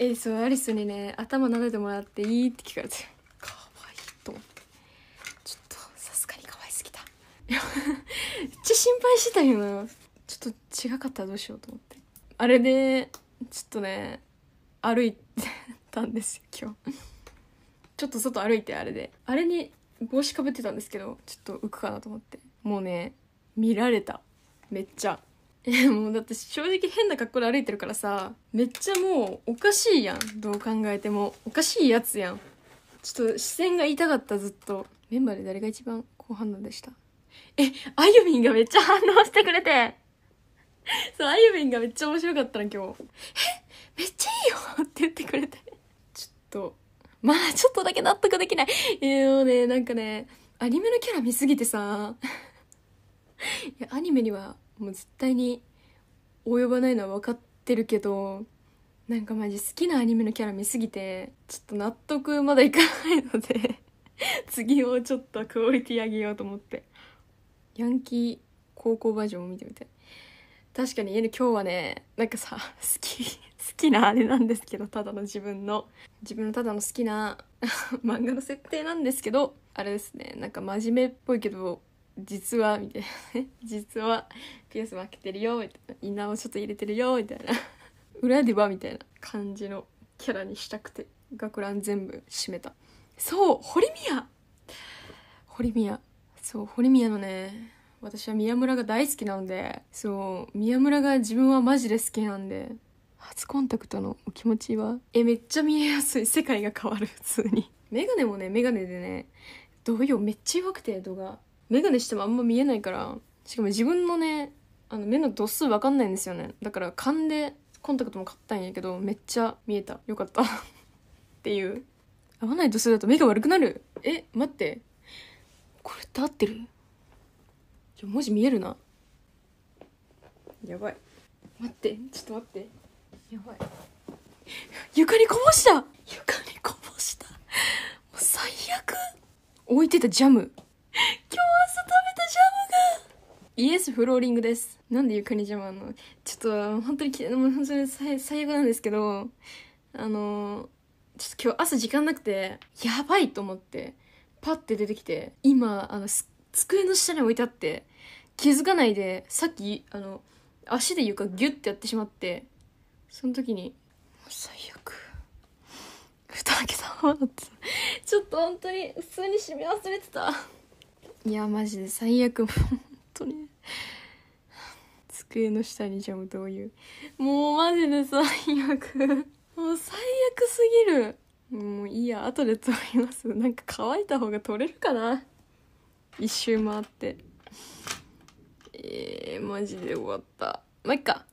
えそうアリスにね頭撫でてもらっていいって聞かれてかわいいと思ってちょっとさすがにかわいすぎため っちゃ心配してたけどちょっと違かったらどうしようと思ってあれでちょっとね歩いてたんです今日ちょっと外歩いてあれであれに帽子かぶってたんですけどちょっと浮くかなと思ってもうね見られためっちゃえ もうだって正直変な格好で歩いてるからさめっちゃもうおかしいやんどう考えてもおかしいやつやんちょっと視線が痛かったずっとメンバーで誰が一番好反応でしたえあゆみんがめっちゃ反応してくれてそうあゆみんがめっちゃ面白かったな今日えめっちゃいいよって言ってくれてちょっとまあちょっとだけ納得できないえー、ねなんかねアニメのキャラ見すぎてさいやアニメにはもう絶対に及ばないのは分かってるけどなんかマジ好きなアニメのキャラ見すぎてちょっと納得まだいかないので 次をちょっとクオリティ上げようと思ってヤンキー高校バージョンを見てみて確かに家で今日はねなんかさ好き好きなあれなんですけどただの自分の自分のただの好きな 漫画の設定なんですけどあれですねなんか真面目っぽいけど実はみたいな実はピアス負けてるよみたいなインナーをちょっと入れてるよみたいな裏ではみたいな感じのキャラにしたくて学ラン全部閉めたそう堀宮堀宮そう堀宮のね私は宮村が大好きなんでそう宮村が自分はマジで好きなんで初コンタクトのお気持ちはえめっちゃ見えやすい世界が変わる普通に眼鏡もね眼鏡でねどうよめっちゃ弱くて度が眼鏡してもあんま見えないからしかも自分のねあの目の度数わかんないんですよねだから勘でコンタクトも買ったんやけどめっちゃ見えたよかった っていう合わない度数だと目が悪くなるえ待ってこれって合ってる文字見えるなやばい待ってちょっと待ってやばい床にこぼした床にこぼしたもう最悪置いてたジャムイエスフローリングです。なんで床にジャマのちょっと、本当にき、もう本当に最後なんですけど、あの、ちょっと今日朝時間なくて、やばいと思って、パッて出てきて、今、あの、机の下に置いてあって、気づかないで、さっき、あの、足で床ギュッてやってしまって、その時に、最悪。蓋開けたままだった。ちょっと本当に、普通に閉め忘れてた。いや、マジで最悪。とね机の下にジャムどういうもうマジで最悪もう最悪すぎるもういいや後で撮りますなんか乾いた方が撮れるかな一周回ってえー、マジで終わったまあ、いっか